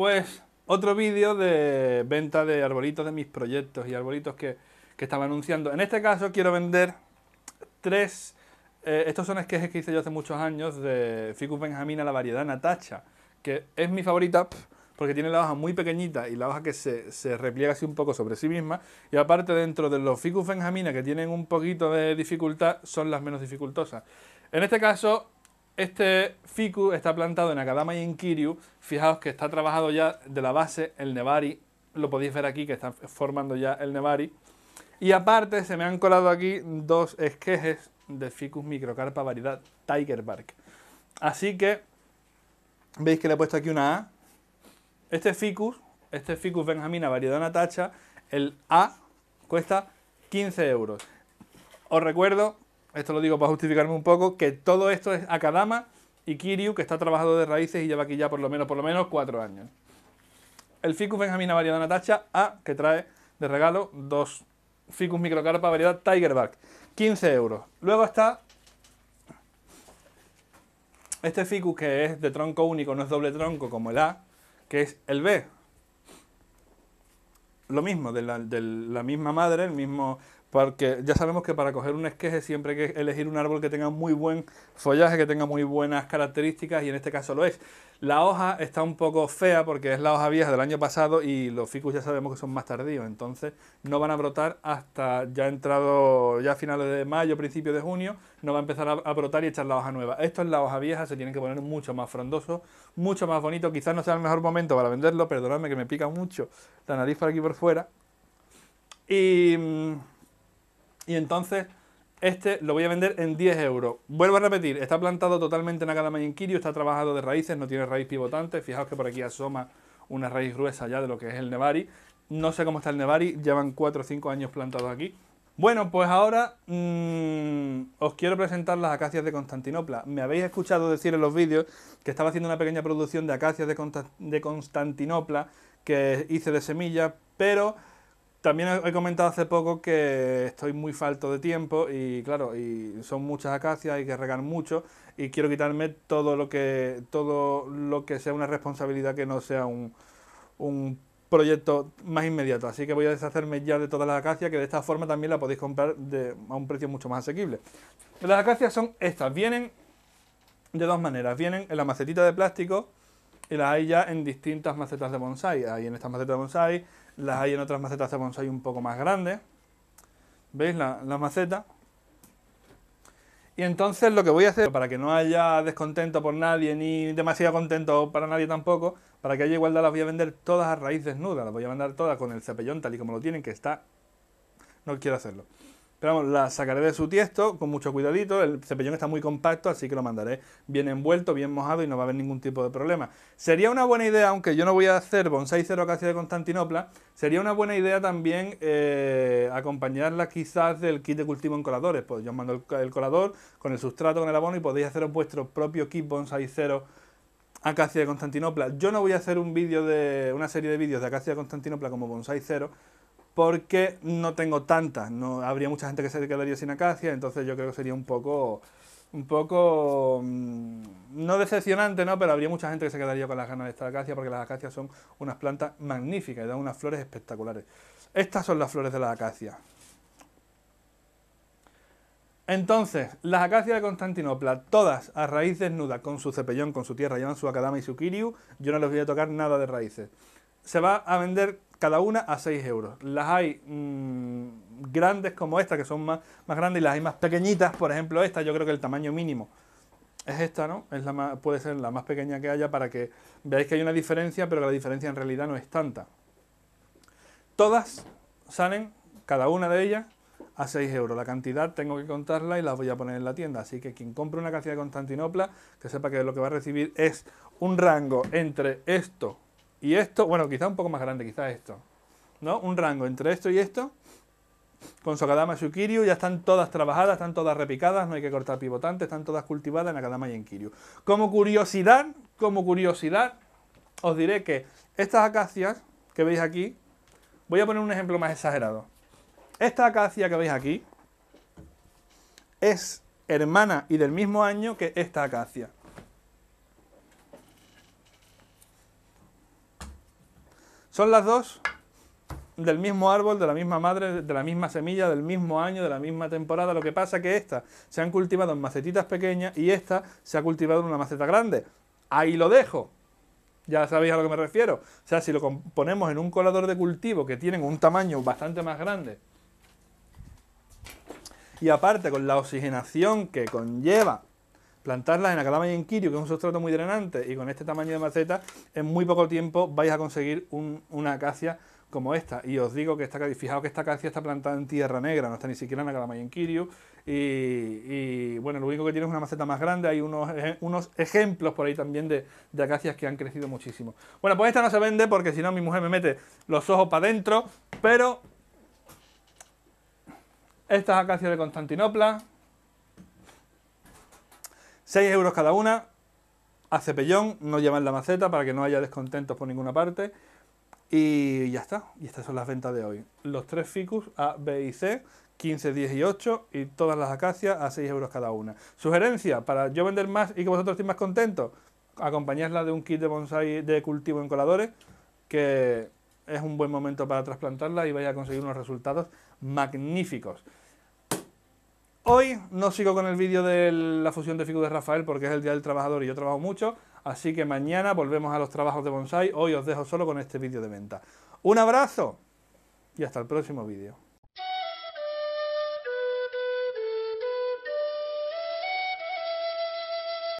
Pues otro vídeo de venta de arbolitos de mis proyectos y arbolitos que, estaba anunciando. En este caso quiero vender tres... Eh, estos son esquejes que hice yo hace muchos años de Ficus benjamina, la variedad Natacha, que es mi favorita porque tiene la hoja muy pequeñita y la hoja que se, se, repliega así un poco sobre sí misma. Y aparte, dentro de los Ficus benjamina que tienen un poquito de dificultad, son las menos dificultosas. En este caso, este ficus está plantado en Akadama y en Kiryu. Fijaos que está trabajado ya de la base el Nevari. Lo podéis ver aquí que está formando ya el Nevari. Y aparte se me han colado aquí dos esquejes de Ficus microcarpa variedad Tiger Bark. Así que veis que le he puesto aquí una A. Este Ficus, este Ficus Benjamina variedad Natacha, el A cuesta 15 euros. Os recuerdo esto lo digo para justificarme un poco, que todo esto es Akadama y Kiryu, que está trabajado de raíces y lleva aquí ya por lo menos, por lo menos cuatro años. El Ficus Benjamina variedad Natacha A, ah, que trae de regalo dos Ficus Microcarpa variedad Tigerback, 15 euros. Luego está este Ficus que es de tronco único, no es doble tronco como el A, que es el B. Lo mismo, de la, de la misma madre, el mismo porque ya sabemos que para coger un esqueje siempre hay que elegir un árbol que tenga muy buen follaje, que tenga muy buenas características y en este caso lo es. La hoja está un poco fea porque es la hoja vieja del año pasado y los ficus ya sabemos que son más tardíos, entonces no van a brotar hasta ya entrado ya a finales de mayo, principio de junio, no va a empezar a, brotar y echar la hoja nueva. Esto es la hoja vieja, se tiene que poner mucho más frondoso, mucho más bonito, quizás no sea el mejor momento para venderlo, perdonadme que me pica mucho la nariz por aquí por fuera. Y mm, y entonces este lo voy a vender en 10 euros. Vuelvo a repetir, está plantado totalmente en Akadama Kirio, está trabajado de raíces, no tiene raíz pivotante. Fijaos que por aquí asoma una raíz gruesa ya de lo que es el Nevari. No sé cómo está el Nevari, llevan 4 o 5 años plantados aquí. Bueno, pues ahora mm, os quiero presentar las acacias de Constantinopla. Me habéis escuchado decir en los vídeos que estaba haciendo una pequeña producción de acacias de, de Constantinopla que hice de semilla pero también he comentado hace poco que estoy muy falto de tiempo y claro, y son muchas acacias, hay que regar mucho y quiero quitarme todo lo que todo lo que sea una responsabilidad que no sea un, un proyecto más inmediato. Así que voy a deshacerme ya de todas las acacias que de esta forma también la podéis comprar a un precio mucho más asequible. Las acacias son estas, vienen de dos maneras, vienen en la macetita de plástico y las hay ya en distintas macetas de bonsai. Hay en estas macetas de bonsai, las hay en otras macetas de bonsai un poco más grandes. ¿Veis la, la maceta? Y entonces lo que voy a hacer, para que no haya descontento por nadie, ni demasiado contento para nadie tampoco, para que haya igualdad las voy a vender todas a raíz desnuda, las voy a mandar todas con el cepellón tal y como lo tienen, que está... No quiero hacerlo. Pero vamos, la sacaré de su tiesto con mucho cuidadito. El cepellón está muy compacto, así que lo mandaré bien envuelto, bien mojado y no va a haber ningún tipo de problema. Sería una buena idea, aunque yo no voy a hacer bonsai cero acacia de Constantinopla, sería una buena idea también eh, acompañarla quizás del kit de cultivo en coladores. Pues yo os mando el, colador con el sustrato, con el abono y podéis haceros vuestro propio kit bonsai cero acacia de Constantinopla. Yo no voy a hacer un vídeo de una serie de vídeos de acacia de Constantinopla como bonsai cero porque no tengo tantas. No, habría mucha gente que se quedaría sin acacia, entonces yo creo que sería un poco, un poco, mm, no decepcionante, ¿no? Pero habría mucha gente que se quedaría con las ganas de esta acacia, porque las acacias son unas plantas magníficas y dan unas flores espectaculares. Estas son las flores de las acacias. Entonces, las acacias de Constantinopla, todas a raíz desnuda, con su cepellón, con su tierra, llevan su acadama y su kiriu. Yo no les voy a tocar nada de raíces. Se va a vender cada una a 6 euros. Las hay mm, grandes como esta, que son más, más grandes, y las hay más pequeñitas, por ejemplo esta, yo creo que el tamaño mínimo es esta, ¿no? Es la más, puede ser la más pequeña que haya para que veáis que hay una diferencia, pero la diferencia en realidad no es tanta. Todas salen, cada una de ellas, a 6 euros. La cantidad tengo que contarla y las voy a poner en la tienda. Así que quien compre una cantidad de Constantinopla, que sepa que lo que va a recibir es un rango entre esto y esto, bueno, quizá un poco más grande, quizá esto, ¿no? Un rango entre esto y esto, con su y su ya están todas trabajadas, están todas repicadas, no hay que cortar pivotantes, están todas cultivadas en Akadama y en Kiryu. Como curiosidad, como curiosidad, os diré que estas acacias que veis aquí, voy a poner un ejemplo más exagerado. Esta acacia que veis aquí es hermana y del mismo año que esta acacia. Son las dos del mismo árbol, de la misma madre, de la misma semilla, del mismo año, de la misma temporada. Lo que pasa que estas se han cultivado en macetitas pequeñas y esta se ha cultivado en una maceta grande. Ahí lo dejo. Ya sabéis a lo que me refiero. O sea, si lo ponemos en un colador de cultivo que tienen un tamaño bastante más grande y aparte con la oxigenación que conlleva plantarlas en Acalama en que es un sustrato muy drenante, y con este tamaño de maceta, en muy poco tiempo vais a conseguir una acacia como esta. Y os digo que esta fijaos que esta acacia está plantada en tierra negra, no está ni siquiera en Acalama y en Y, bueno, lo único que tiene es una maceta más grande. Hay unos, unos ejemplos por ahí también de, de acacias que han crecido muchísimo. Bueno, pues esta no se vende porque si no mi mujer me mete los ojos para adentro, pero estas acacia de Constantinopla 6 euros cada una, a cepellón, no llevan la maceta para que no haya descontentos por ninguna parte. Y ya está, y estas son las ventas de hoy. Los tres ficus A, B y C, 15, 10 y y todas las acacias a 6 euros cada una. Sugerencia, para yo vender más y que vosotros estéis más contentos, acompañadla de un kit de bonsai de cultivo en coladores, que es un buen momento para trasplantarla y vais a conseguir unos resultados magníficos. Hoy no sigo con el vídeo de la fusión de Figu de Rafael porque es el Día del Trabajador y yo trabajo mucho, así que mañana volvemos a los trabajos de bonsai. Hoy os dejo solo con este vídeo de venta. Un abrazo y hasta el próximo vídeo.